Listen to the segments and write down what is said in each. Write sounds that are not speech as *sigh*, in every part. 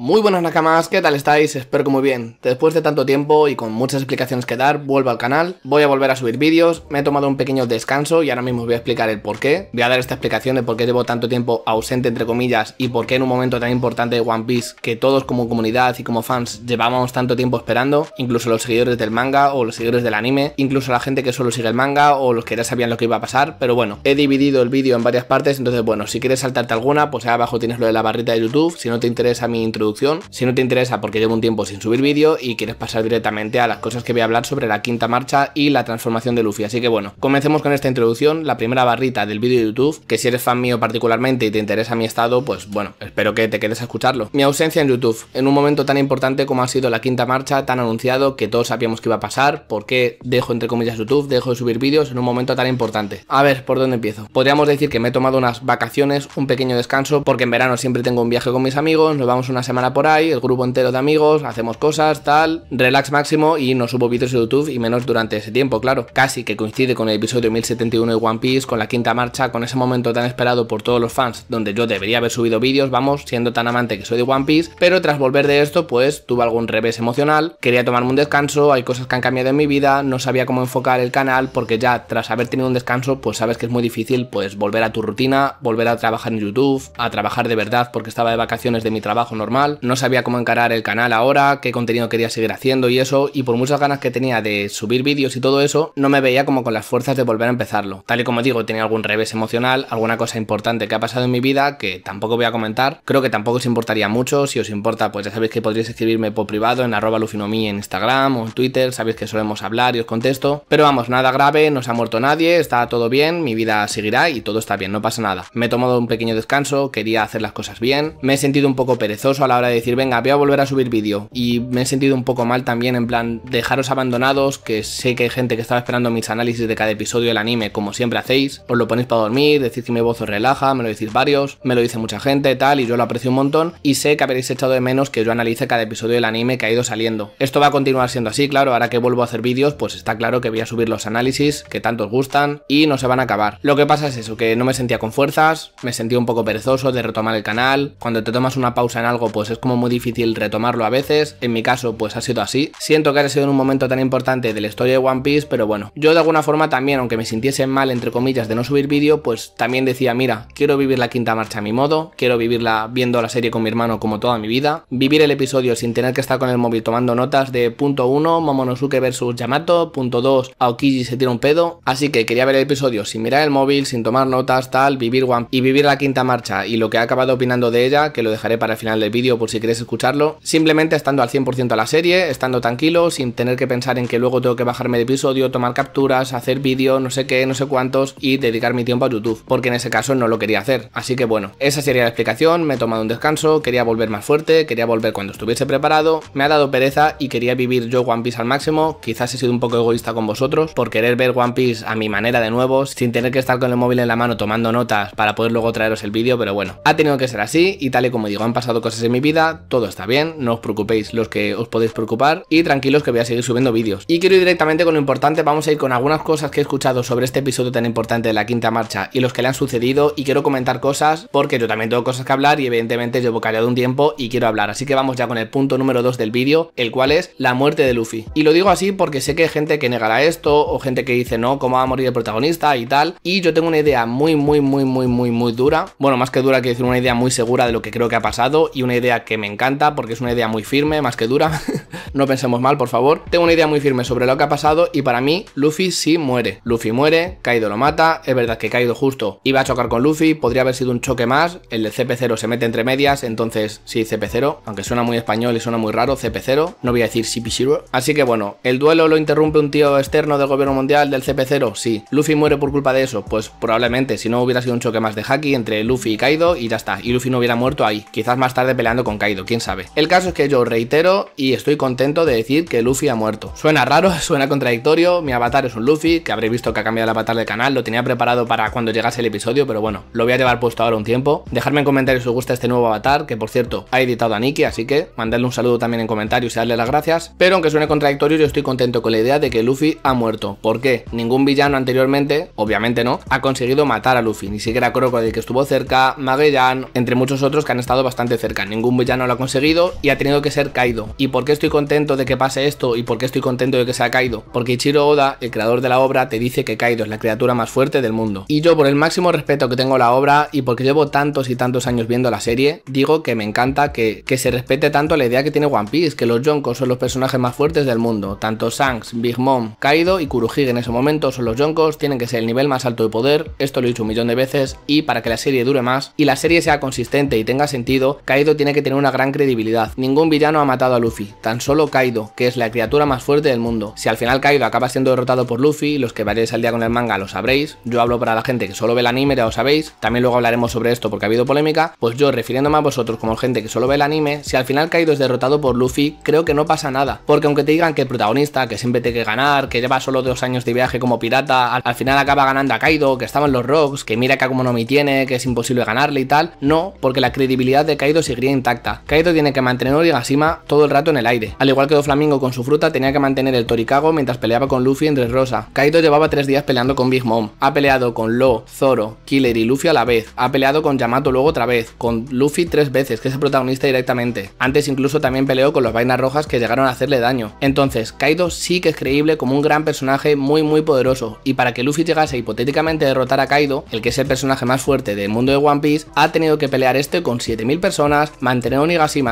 Muy buenas nakamas, ¿qué tal estáis? Espero que muy bien. Después de tanto tiempo y con muchas explicaciones que dar, vuelvo al canal, voy a volver a subir vídeos, me he tomado un pequeño descanso y ahora mismo voy a explicar el por qué. Voy a dar esta explicación de por qué llevo tanto tiempo ausente, entre comillas, y por qué en un momento tan importante de One Piece que todos como comunidad y como fans llevábamos tanto tiempo esperando, incluso los seguidores del manga o los seguidores del anime, incluso la gente que solo sigue el manga o los que ya sabían lo que iba a pasar, pero bueno, he dividido el vídeo en varias partes, entonces bueno, si quieres saltarte alguna, pues ahí abajo tienes lo de la barrita de YouTube, si no te interesa mi introducción, si no te interesa porque llevo un tiempo sin subir vídeo y quieres pasar directamente a las cosas que voy a hablar sobre la quinta marcha y la transformación de Luffy. Así que bueno, comencemos con esta introducción, la primera barrita del vídeo de YouTube, que si eres fan mío particularmente y te interesa mi estado, pues bueno, espero que te quedes a escucharlo. Mi ausencia en YouTube, en un momento tan importante como ha sido la quinta marcha, tan anunciado que todos sabíamos que iba a pasar, ¿por qué dejo entre comillas YouTube, dejo de subir vídeos en un momento tan importante. A ver, ¿por dónde empiezo? Podríamos decir que me he tomado unas vacaciones, un pequeño descanso, porque en verano siempre tengo un viaje con mis amigos, nos vamos una semana por ahí, el grupo entero de amigos, hacemos cosas, tal, relax máximo y no subo vídeos de YouTube y menos durante ese tiempo, claro. Casi que coincide con el episodio 1071 de One Piece, con la quinta marcha, con ese momento tan esperado por todos los fans, donde yo debería haber subido vídeos, vamos, siendo tan amante que soy de One Piece, pero tras volver de esto, pues tuve algún revés emocional, quería tomarme un descanso, hay cosas que han cambiado en mi vida, no sabía cómo enfocar el canal, porque ya tras haber tenido un descanso, pues sabes que es muy difícil, pues volver a tu rutina, volver a trabajar en YouTube, a trabajar de verdad porque estaba de vacaciones de mi trabajo normal, no sabía cómo encarar el canal ahora, qué contenido quería seguir haciendo y eso, y por muchas ganas que tenía de subir vídeos y todo eso, no me veía como con las fuerzas de volver a empezarlo. Tal y como digo, tenía algún revés emocional, alguna cosa importante que ha pasado en mi vida que tampoco voy a comentar, creo que tampoco os importaría mucho, si os importa pues ya sabéis que podríais escribirme por privado en arroba lufinomi en Instagram o en Twitter, sabéis que solemos hablar y os contesto, pero vamos, nada grave, no se ha muerto nadie, está todo bien, mi vida seguirá y todo está bien, no pasa nada. Me he tomado un pequeño descanso, quería hacer las cosas bien, me he sentido un poco perezoso a la ...ahora de decir, venga, voy a volver a subir vídeo. Y me he sentido un poco mal también, en plan, dejaros abandonados, que sé que hay gente que estaba esperando mis análisis de cada episodio del anime, como siempre hacéis. Os lo ponéis para dormir, decís que mi voz os relaja, me lo decís varios, me lo dice mucha gente, tal, y yo lo aprecio un montón. Y sé que habréis echado de menos que yo analice cada episodio del anime que ha ido saliendo. Esto va a continuar siendo así, claro, ahora que vuelvo a hacer vídeos, pues está claro que voy a subir los análisis que tanto os gustan y no se van a acabar. Lo que pasa es eso, que no me sentía con fuerzas, me sentía un poco perezoso de retomar el canal. Cuando te tomas una pausa en algo, pues es como muy difícil retomarlo a veces, en mi caso pues ha sido así. Siento que ha sido en un momento tan importante de la historia de One Piece, pero bueno, yo de alguna forma también, aunque me sintiese mal entre comillas de no subir vídeo, pues también decía, mira, quiero vivir la quinta marcha a mi modo, quiero vivirla viendo la serie con mi hermano como toda mi vida, vivir el episodio sin tener que estar con el móvil tomando notas de punto 1, Momonosuke versus Yamato, punto 2, Aokiji se tira un pedo, así que quería ver el episodio sin mirar el móvil, sin tomar notas, tal, vivir One y vivir la quinta marcha y lo que ha acabado opinando de ella, que lo dejaré para el final del vídeo por si queréis escucharlo, simplemente estando al 100% a la serie, estando tranquilo, sin tener que pensar en que luego tengo que bajarme de episodio, tomar capturas, hacer vídeo, no sé qué, no sé cuántos y dedicar mi tiempo a YouTube, porque en ese caso no lo quería hacer. Así que bueno, esa sería la explicación, me he tomado un descanso, quería volver más fuerte, quería volver cuando estuviese preparado, me ha dado pereza y quería vivir yo One Piece al máximo, quizás he sido un poco egoísta con vosotros por querer ver One Piece a mi manera de nuevo, sin tener que estar con el móvil en la mano tomando notas para poder luego traeros el vídeo, pero bueno, ha tenido que ser así y tal y como digo, han pasado cosas en mi vida, todo está bien, no os preocupéis los que os podéis preocupar y tranquilos que voy a seguir subiendo vídeos. Y quiero ir directamente con lo importante, vamos a ir con algunas cosas que he escuchado sobre este episodio tan importante de la quinta marcha y los que le han sucedido y quiero comentar cosas porque yo también tengo cosas que hablar y evidentemente llevo callado un tiempo y quiero hablar, así que vamos ya con el punto número 2 del vídeo, el cual es la muerte de Luffy. Y lo digo así porque sé que hay gente que negará esto o gente que dice no, cómo ha a morir el protagonista y tal, y yo tengo una idea muy muy muy muy muy muy dura, bueno más que dura que decir una idea muy segura de lo que creo que ha pasado y una idea que me encanta porque es una idea muy firme, más que dura. *laughs* no pensemos mal, por favor. Tengo una idea muy firme sobre lo que ha pasado y para mí Luffy sí muere. Luffy muere, Kaido lo mata, es verdad que Kaido justo iba a chocar con Luffy, podría haber sido un choque más, el de CP0 se mete entre medias, entonces sí, CP0, aunque suena muy español y suena muy raro, CP0, no voy a decir CP0. Así que bueno, ¿el duelo lo interrumpe un tío externo del gobierno mundial del CP0? Sí. ¿Luffy muere por culpa de eso? Pues probablemente, si no hubiera sido un choque más de Haki entre Luffy y Kaido y ya está, y Luffy no hubiera muerto ahí, quizás más tarde peleando con Kaido, quién sabe. El caso es que yo reitero y estoy contento de decir que Luffy ha muerto. Suena raro, *laughs* suena contradictorio, mi avatar es un Luffy, que habré visto que ha cambiado el avatar del canal, lo tenía preparado para cuando llegase el episodio, pero bueno, lo voy a llevar puesto ahora un tiempo. Dejarme en comentarios si os gusta este nuevo avatar, que por cierto, ha editado a Nikki, así que mandadle un saludo también en comentarios y darle las gracias. Pero aunque suene contradictorio, yo estoy contento con la idea de que Luffy ha muerto. ¿Por qué? Ningún villano anteriormente, obviamente no, ha conseguido matar a Luffy, ni siquiera Crocodile que estuvo cerca, Magellan, entre muchos otros que han estado bastante cerca. Ningún ya villano lo ha conseguido y ha tenido que ser Kaido. ¿Y por qué estoy contento de que pase esto? ¿Y por qué estoy contento de que sea Kaido? Porque Ichiro Oda, el creador de la obra, te dice que Kaido es la criatura más fuerte del mundo. Y yo, por el máximo respeto que tengo a la obra y porque llevo tantos y tantos años viendo la serie, digo que me encanta que, que se respete tanto la idea que tiene One Piece, que los joncos son los personajes más fuertes del mundo. Tanto Shanks, Big Mom, Kaido y Kurohige en ese momento son los Yonkos, tienen que ser el nivel más alto de poder, esto lo he dicho un millón de veces, y para que la serie dure más y la serie sea consistente y tenga sentido, Kaido tiene que que tener una gran credibilidad. Ningún villano ha matado a Luffy, tan solo Kaido, que es la criatura más fuerte del mundo. Si al final Kaido acaba siendo derrotado por Luffy, los que vayáis al día con el manga lo sabréis, yo hablo para la gente que solo ve el anime, ya lo sabéis, también luego hablaremos sobre esto porque ha habido polémica, pues yo refiriéndome a vosotros como gente que solo ve el anime, si al final Kaido es derrotado por Luffy, creo que no pasa nada, porque aunque te digan que el protagonista, que siempre tiene que ganar, que lleva solo dos años de viaje como pirata, al, final acaba ganando a Kaido, que estaba en los rocks, que mira que me tiene, que es imposible ganarle y tal, no, porque la credibilidad de Kaido seguiría intacta Kaido tiene que mantener Origashima todo el rato en el aire. Al igual que Doflamingo con su fruta tenía que mantener el toricago mientras peleaba con Luffy entre Rosa. Kaido llevaba tres días peleando con Big Mom. Ha peleado con Lo, Zoro, Killer y Luffy a la vez. Ha peleado con Yamato luego otra vez. Con Luffy tres veces, que es el protagonista directamente. Antes incluso también peleó con los vainas rojas que llegaron a hacerle daño. Entonces, Kaido sí que es creíble como un gran personaje muy muy poderoso. Y para que Luffy llegase a hipotéticamente a derrotar a Kaido, el que es el personaje más fuerte del mundo de One Piece, ha tenido que pelear este con 7.000 personas, mantener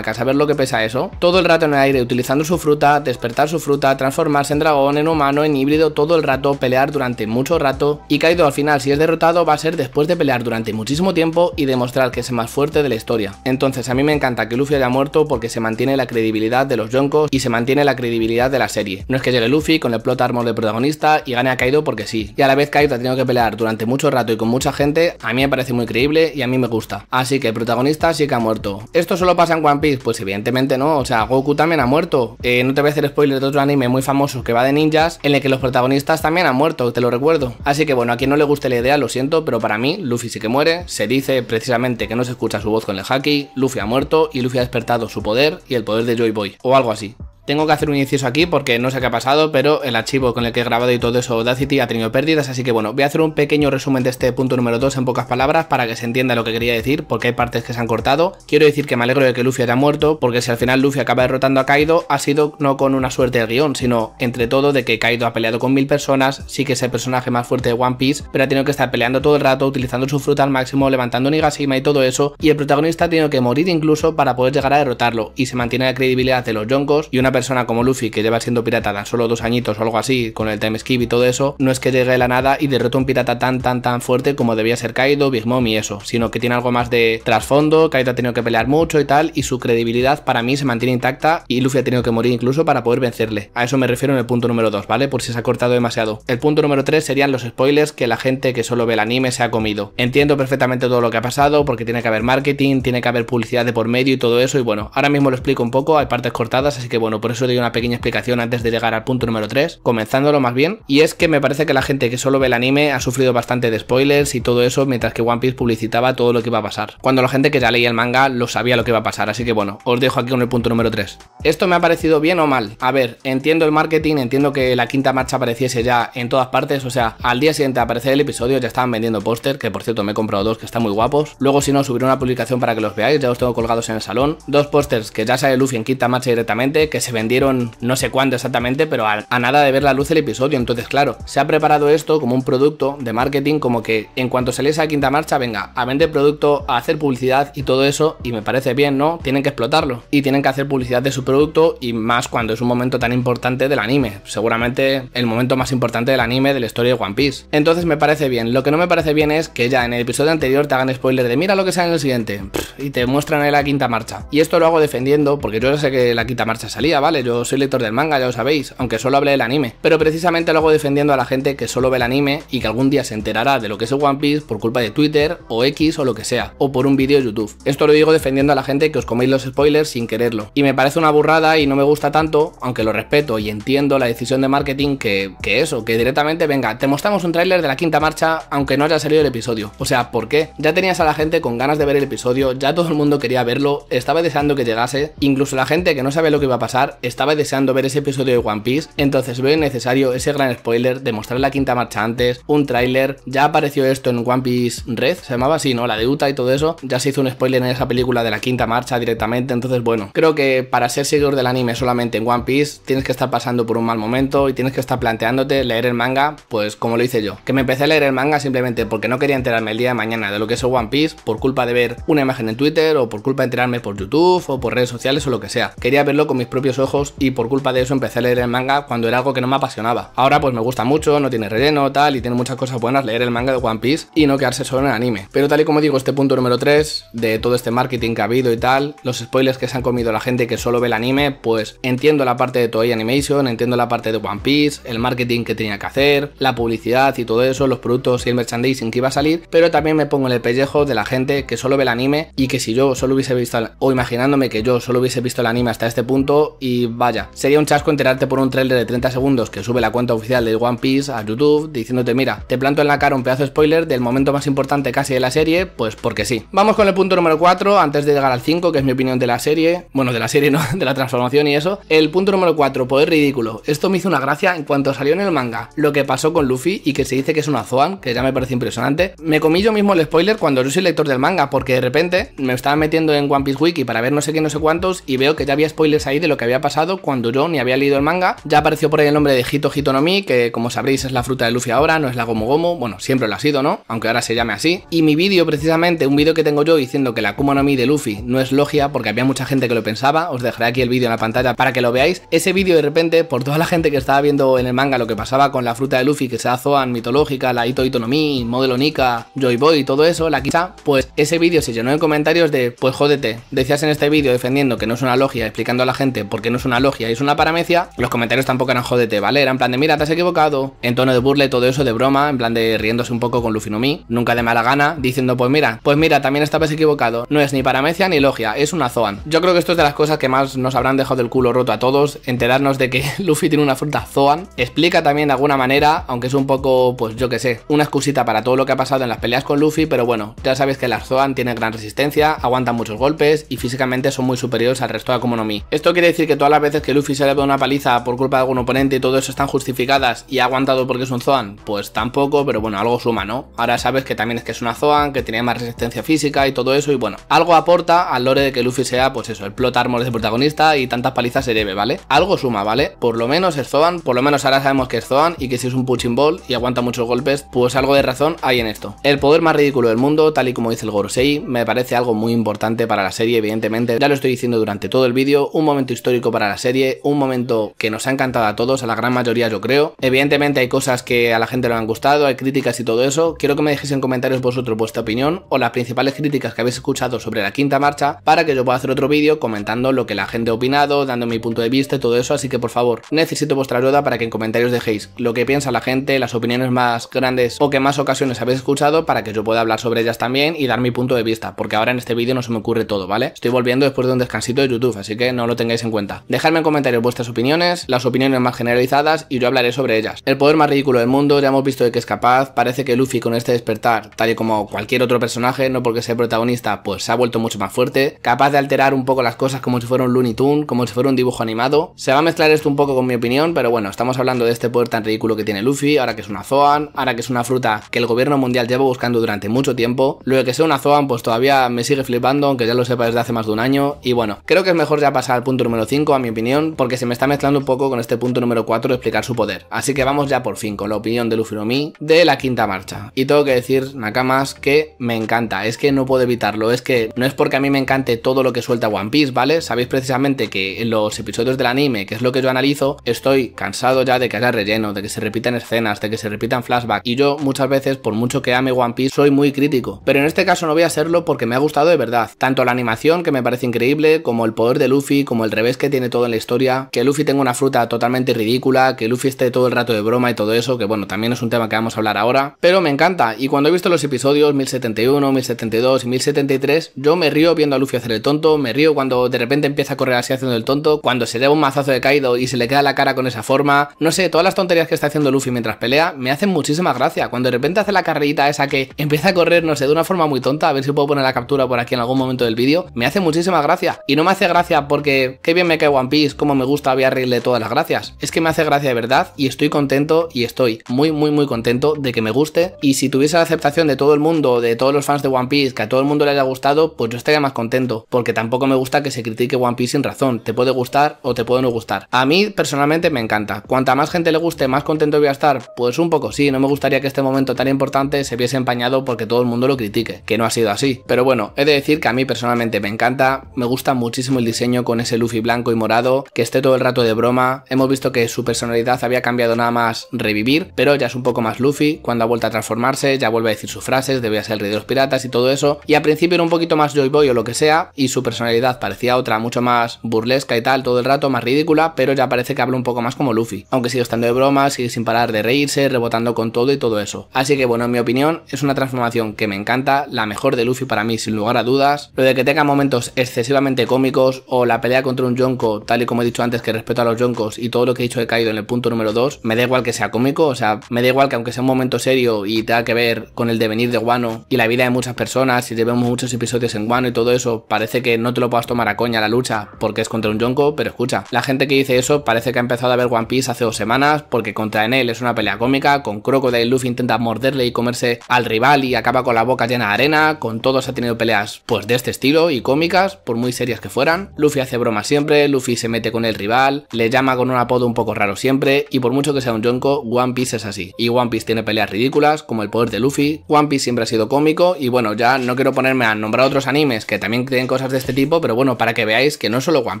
que a saber lo que pesa eso, todo el rato en el aire utilizando su fruta, despertar su fruta, transformarse en dragón, en humano, en híbrido, todo el rato, pelear durante mucho rato y Kaido al final si es derrotado va a ser después de pelear durante muchísimo tiempo y demostrar que es el más fuerte de la historia. Entonces a mí me encanta que Luffy haya muerto porque se mantiene la credibilidad de los Yonkos y se mantiene la credibilidad de la serie. No es que llegue Luffy con el plot armor de protagonista y gane a Kaido porque sí. Y a la vez Kaido ha tenido que pelear durante mucho rato y con mucha gente, a mí me parece muy creíble y a mí me gusta. Así que el protagonista sí que ha muerto esto solo pasa en One Piece? Pues evidentemente no, o sea, Goku también ha muerto. Eh, no te voy a hacer spoiler de otro anime muy famoso que va de ninjas, en el que los protagonistas también han muerto, te lo recuerdo. Así que bueno, a quien no le guste la idea, lo siento, pero para mí, Luffy sí que muere. Se dice precisamente que no se escucha su voz con el haki, Luffy ha muerto y Luffy ha despertado su poder y el poder de Joy Boy, o algo así. Tengo que hacer un inciso aquí porque no sé qué ha pasado, pero el archivo con el que he grabado y todo eso Audacity ha tenido pérdidas, así que bueno, voy a hacer un pequeño resumen de este punto número 2 en pocas palabras para que se entienda lo que quería decir, porque hay partes que se han cortado. Quiero decir que me alegro de que Luffy haya muerto, porque si al final Luffy acaba derrotando a Kaido, ha sido no con una suerte de guión, sino entre todo de que Kaido ha peleado con mil personas, sí que es el personaje más fuerte de One Piece, pero ha tenido que estar peleando todo el rato, utilizando su fruta al máximo, levantando Nigashima y todo eso, y el protagonista ha tenido que morir incluso para poder llegar a derrotarlo, y se mantiene la credibilidad de los Yonkos y una persona como Luffy, que lleva siendo pirata tan solo dos añitos o algo así, con el time skip y todo eso, no es que llegue a la nada y derrote un pirata tan, tan, tan fuerte como debía ser Kaido, Big Mom y eso, sino que tiene algo más de trasfondo, Kaido ha tenido que pelear mucho y tal, y su credibilidad para mí se mantiene intacta y Luffy ha tenido que morir incluso para poder vencerle. A eso me refiero en el punto número 2, ¿vale? Por si se ha cortado demasiado. El punto número 3 serían los spoilers que la gente que solo ve el anime se ha comido. Entiendo perfectamente todo lo que ha pasado, porque tiene que haber marketing, tiene que haber publicidad de por medio y todo eso, y bueno, ahora mismo lo explico un poco, hay partes cortadas, así que bueno, por eso doy una pequeña explicación antes de llegar al punto número 3, comenzándolo más bien, y es que me parece que la gente que solo ve el anime ha sufrido bastante de spoilers y todo eso mientras que One Piece publicitaba todo lo que iba a pasar, cuando la gente que ya leía el manga lo sabía lo que iba a pasar, así que bueno, os dejo aquí con el punto número 3. ¿Esto me ha parecido bien o mal? A ver, entiendo el marketing, entiendo que la quinta marcha apareciese ya en todas partes, o sea, al día siguiente de aparecer el episodio ya estaban vendiendo póster, que por cierto me he comprado dos que están muy guapos, luego si no subiré una publicación para que los veáis, ya los tengo colgados en el salón, dos pósters que ya sale Luffy en quinta marcha directamente, que se vendieron no sé cuándo exactamente, pero a, nada de ver la luz del episodio. Entonces, claro, se ha preparado esto como un producto de marketing, como que en cuanto se la a quinta marcha, venga, a vender producto, a hacer publicidad y todo eso, y me parece bien, ¿no? Tienen que explotarlo y tienen que hacer publicidad de su producto y más cuando es un momento tan importante del anime. Seguramente el momento más importante del anime de la historia de One Piece. Entonces me parece bien. Lo que no me parece bien es que ya en el episodio anterior te hagan spoiler de mira lo que sale en el siguiente y te muestran la quinta marcha. Y esto lo hago defendiendo porque yo ya sé que la quinta marcha salía, vale, yo soy lector del manga, ya lo sabéis, aunque solo hable del anime. Pero precisamente lo hago defendiendo a la gente que solo ve el anime y que algún día se enterará de lo que es One Piece por culpa de Twitter o X o lo que sea, o por un vídeo de YouTube. Esto lo digo defendiendo a la gente que os coméis los spoilers sin quererlo. Y me parece una burrada y no me gusta tanto, aunque lo respeto y entiendo la decisión de marketing que, que eso, que directamente venga, te mostramos un tráiler de la quinta marcha aunque no haya salido el episodio. O sea, ¿por qué? Ya tenías a la gente con ganas de ver el episodio, ya todo el mundo quería verlo, estaba deseando que llegase, incluso la gente que no sabe lo que iba a pasar estaba deseando ver ese episodio de One Piece, entonces veo necesario ese gran spoiler de mostrar la quinta marcha antes, un tráiler, ya apareció esto en One Piece Red, se llamaba así, ¿no? La de Utah y todo eso, ya se hizo un spoiler en esa película de la quinta marcha directamente, entonces bueno, creo que para ser seguidor del anime solamente en One Piece tienes que estar pasando por un mal momento y tienes que estar planteándote leer el manga, pues como lo hice yo, que me empecé a leer el manga simplemente porque no quería enterarme el día de mañana de lo que es One Piece por culpa de ver una imagen en Twitter o por culpa de enterarme por YouTube o por redes sociales o lo que sea, quería verlo con mis propios ojos ojos y por culpa de eso empecé a leer el manga cuando era algo que no me apasionaba. Ahora pues me gusta mucho, no tiene relleno, tal, y tiene muchas cosas buenas leer el manga de One Piece y no quedarse solo en el anime. Pero tal y como digo, este punto número 3 de todo este marketing que ha habido y tal, los spoilers que se han comido la gente que solo ve el anime, pues entiendo la parte de Toei Animation, entiendo la parte de One Piece, el marketing que tenía que hacer, la publicidad y todo eso, los productos y el merchandising que iba a salir, pero también me pongo en el pellejo de la gente que solo ve el anime y que si yo solo hubiese visto, o imaginándome que yo solo hubiese visto el anime hasta este punto y vaya, sería un chasco enterarte por un trailer de 30 segundos que sube la cuenta oficial de One Piece a YouTube diciéndote, mira, te planto en la cara un pedazo de spoiler del momento más importante casi de la serie, pues porque sí. Vamos con el punto número 4, antes de llegar al 5, que es mi opinión de la serie, bueno, de la serie no, *laughs* de la transformación y eso. El punto número 4, poder ridículo. Esto me hizo una gracia en cuanto salió en el manga, lo que pasó con Luffy y que se dice que es una Zoan, que ya me parece impresionante. Me comí yo mismo el spoiler cuando yo soy lector del manga, porque de repente me estaba metiendo en One Piece Wiki para ver no sé qué, no sé cuántos, y veo que ya había spoilers ahí de lo que había pasado cuando yo ni había leído el manga. Ya apareció por ahí el nombre de Hito Hito no Mi, que como sabréis es la fruta de Luffy ahora, no es la Gomu Gomu, bueno, siempre lo ha sido, ¿no? Aunque ahora se llame así. Y mi vídeo, precisamente, un vídeo que tengo yo diciendo que la Kumonomi no de Luffy no es logia, porque había mucha gente que lo pensaba, os dejaré aquí el vídeo en la pantalla para que lo veáis. Ese vídeo de repente, por toda la gente que estaba viendo en el manga lo que pasaba con la fruta de Luffy, que sea Zoan, mitológica, la Hito Hito no Mi, Modelo Nika, Joy Boy, y todo eso, la quizá, pues ese vídeo se llenó de comentarios de, pues jódete, decías en este vídeo defendiendo que no es una logia, explicando a la gente por que no es una logia y es una paramecia, los comentarios tampoco eran jodete, ¿vale? eran en plan de, mira, te has equivocado, en tono de burle, todo eso de broma, en plan de riéndose un poco con Luffy no mi, nunca de mala gana, diciendo, pues mira, pues mira, también estabas equivocado, no es ni paramecia ni logia, es una Zoan. Yo creo que esto es de las cosas que más nos habrán dejado el culo roto a todos, enterarnos de que *laughs* Luffy tiene una fruta Zoan, explica también de alguna manera, aunque es un poco, pues yo que sé, una excusita para todo lo que ha pasado en las peleas con Luffy, pero bueno, ya sabéis que las Zoan tienen gran resistencia, aguantan muchos golpes y físicamente son muy superiores al resto de la Esto quiere decir que todas las veces que Luffy se le da una paliza por culpa de algún oponente y todo eso están justificadas y ha aguantado porque es un Zoan, pues tampoco, pero bueno, algo suma, ¿no? Ahora sabes que también es que es una Zoan, que tiene más resistencia física y todo eso, y bueno, algo aporta al lore de que Luffy sea, pues eso, el plot armor de protagonista y tantas palizas se debe, ¿vale? Algo suma, ¿vale? Por lo menos es Zoan, por lo menos ahora sabemos que es Zoan y que si es un punching ball y aguanta muchos golpes, pues algo de razón hay en esto. El poder más ridículo del mundo, tal y como dice el Gorosei, me parece algo muy importante para la serie, evidentemente, ya lo estoy diciendo durante todo el vídeo, un momento histórico para la serie, un momento que nos ha encantado a todos, a la gran mayoría yo creo. Evidentemente hay cosas que a la gente le han gustado, hay críticas y todo eso. Quiero que me dejéis en comentarios vosotros vuestra opinión o las principales críticas que habéis escuchado sobre la quinta marcha para que yo pueda hacer otro vídeo comentando lo que la gente ha opinado, dando mi punto de vista y todo eso. Así que por favor, necesito vuestra ayuda para que en comentarios dejéis lo que piensa la gente, las opiniones más grandes o que más ocasiones habéis escuchado para que yo pueda hablar sobre ellas también y dar mi punto de vista, porque ahora en este vídeo no se me ocurre todo, ¿vale? Estoy volviendo después de un descansito de YouTube, así que no lo tengáis en cuenta. Dejadme en comentarios vuestras opiniones, las opiniones más generalizadas y yo hablaré sobre ellas. El poder más ridículo del mundo, ya hemos visto de que es capaz, parece que Luffy con este despertar, tal y como cualquier otro personaje, no porque sea protagonista, pues se ha vuelto mucho más fuerte, capaz de alterar un poco las cosas como si fuera un Looney Tunes, como si fuera un dibujo animado. Se va a mezclar esto un poco con mi opinión, pero bueno, estamos hablando de este poder tan ridículo que tiene Luffy, ahora que es una Zoan, ahora que es una fruta que el gobierno mundial lleva buscando durante mucho tiempo. Lo de que sea una Zoan, pues todavía me sigue flipando, aunque ya lo sepa desde hace más de un año. Y bueno, creo que es mejor ya pasar al punto número 5 a mi opinión, porque se me está mezclando un poco con este punto número 4 de explicar su poder. Así que vamos ya por fin con la opinión de Luffy no de la quinta marcha. Y tengo que decir, Nakamas, que me encanta, es que no puedo evitarlo, es que no es porque a mí me encante todo lo que suelta One Piece, ¿vale? Sabéis precisamente que en los episodios del anime, que es lo que yo analizo, estoy cansado ya de que haya relleno, de que se repitan escenas, de que se repitan flashbacks, y yo muchas veces, por mucho que ame One Piece, soy muy crítico. Pero en este caso no voy a hacerlo porque me ha gustado de verdad, tanto la animación, que me parece increíble, como el poder de Luffy, como el revés que tiene todo en la historia, que Luffy tenga una fruta totalmente ridícula, que Luffy esté todo el rato de broma y todo eso, que bueno, también es un tema que vamos a hablar ahora, pero me encanta y cuando he visto los episodios 1071, 1072 y 1073, yo me río viendo a Luffy hacer el tonto, me río cuando de repente empieza a correr así haciendo el tonto, cuando se lleva un mazazo de caído y se le queda la cara con esa forma, no sé, todas las tonterías que está haciendo Luffy mientras pelea me hacen muchísima gracia, cuando de repente hace la carrerita esa que empieza a correr, no sé, de una forma muy tonta, a ver si puedo poner la captura por aquí en algún momento del vídeo, me hace muchísima gracia y no me hace gracia porque qué bien me One Piece, como me gusta, voy a reírle todas las gracias. Es que me hace gracia de verdad y estoy contento y estoy muy, muy, muy contento de que me guste. Y si tuviese la aceptación de todo el mundo, de todos los fans de One Piece, que a todo el mundo le haya gustado, pues yo estaría más contento. Porque tampoco me gusta que se critique One Piece sin razón. Te puede gustar o te puede no gustar. A mí personalmente me encanta. Cuanta más gente le guste, más contento voy a estar. Pues un poco sí, no me gustaría que este momento tan importante se viese empañado porque todo el mundo lo critique. Que no ha sido así. Pero bueno, he de decir que a mí personalmente me encanta. Me gusta muchísimo el diseño con ese Luffy blanco y morado, que esté todo el rato de broma. Hemos visto que su personalidad había cambiado nada más revivir, pero ya es un poco más Luffy, cuando ha vuelto a transformarse, ya vuelve a decir sus frases, debía ser el rey de los piratas y todo eso. Y al principio era un poquito más Joy Boy o lo que sea, y su personalidad parecía otra, mucho más burlesca y tal, todo el rato, más ridícula, pero ya parece que habla un poco más como Luffy. Aunque sigue estando de broma, sigue sin parar de reírse, rebotando con todo y todo eso. Así que bueno, en mi opinión, es una transformación que me encanta, la mejor de Luffy para mí, sin lugar a dudas. Lo de que tenga momentos excesivamente cómicos o la pelea contra un John tal y como he dicho antes, que respeto a los Yonkos y todo lo que he dicho he caído en el punto número 2, me da igual que sea cómico, o sea, me da igual que aunque sea un momento serio y tenga que ver con el devenir de Guano y la vida de muchas personas, y llevemos muchos episodios en Guano y todo eso, parece que no te lo puedas tomar a coña la lucha porque es contra un Yonko, pero escucha, la gente que dice eso parece que ha empezado a ver One Piece hace dos semanas porque contra Enel es una pelea cómica, con Crocodile Luffy intenta morderle y comerse al rival y acaba con la boca llena de arena, con todos ha tenido peleas pues de este estilo y cómicas, por muy serias que fueran, Luffy hace bromas siempre, Luffy se mete con el rival, le llama con un apodo un poco raro siempre, y por mucho que sea un yonko, One Piece es así. Y One Piece tiene peleas ridículas, como el poder de Luffy, One Piece siempre ha sido cómico, y bueno, ya no quiero ponerme a nombrar otros animes que también tienen cosas de este tipo, pero bueno, para que veáis que no es solo One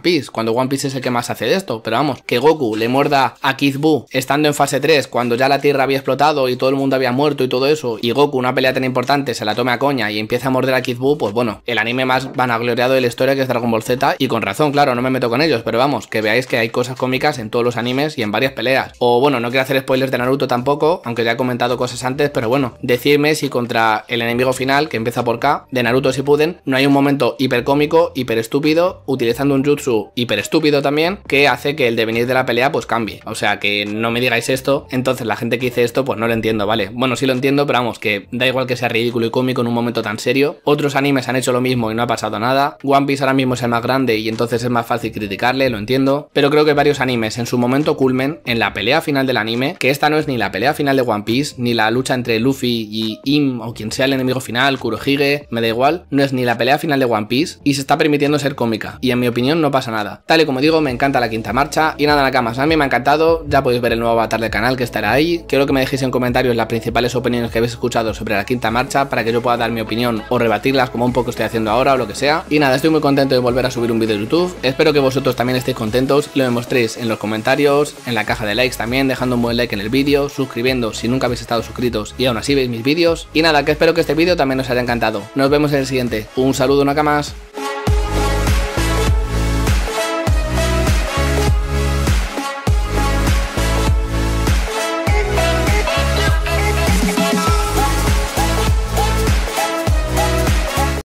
Piece, cuando One Piece es el que más hace de esto, pero vamos, que Goku le muerda a Kid Buu estando en fase 3, cuando ya la Tierra había explotado y todo el mundo había muerto y todo eso, y Goku una pelea tan importante se la tome a coña y empieza a morder a Kid Buu, pues bueno, el anime más vanagloriado de la historia que es Dragon Ball Z, y con razón, claro, no me meto ellos, pero vamos, que veáis que hay cosas cómicas en todos los animes y en varias peleas. O bueno, no quiero hacer spoilers de Naruto tampoco, aunque ya he comentado cosas antes, pero bueno, decirme si contra el enemigo final, que empieza por acá de Naruto si puden, no hay un momento hiper cómico hiper estúpido, utilizando un jutsu hiper estúpido también, que hace que el devenir de la pelea pues cambie. O sea, que no me digáis esto, entonces la gente que dice esto pues no lo entiendo, ¿vale? Bueno, si lo entiendo, pero vamos, que da igual que sea ridículo y cómico en un momento tan serio. Otros animes han hecho lo mismo y no ha pasado nada. One Piece ahora mismo es el más grande y entonces es más fácil criticar dedicarle, lo entiendo, pero creo que varios animes en su momento culmen en la pelea final del anime, que esta no es ni la pelea final de One Piece, ni la lucha entre Luffy y Im o quien sea el enemigo final, Kurohige, me da igual, no es ni la pelea final de One Piece y se está permitiendo ser cómica, y en mi opinión no pasa nada. Tal y como digo, me encanta la quinta marcha y nada, Nakamas, a mí me ha encantado, ya podéis ver el nuevo avatar del canal que estará ahí, quiero que me dejéis en comentarios las principales opiniones que habéis escuchado sobre la quinta marcha para que yo pueda dar mi opinión o rebatirlas como un poco estoy haciendo ahora o lo que sea, y nada, estoy muy contento de volver a subir un vídeo de YouTube, espero que vos vosotros también estéis contentos y lo demostréis en los comentarios, en la caja de likes también, dejando un buen like en el vídeo, suscribiendo si nunca habéis estado suscritos y aún así veis mis vídeos. Y nada, que espero que este vídeo también os haya encantado. Nos vemos en el siguiente. Un saludo, más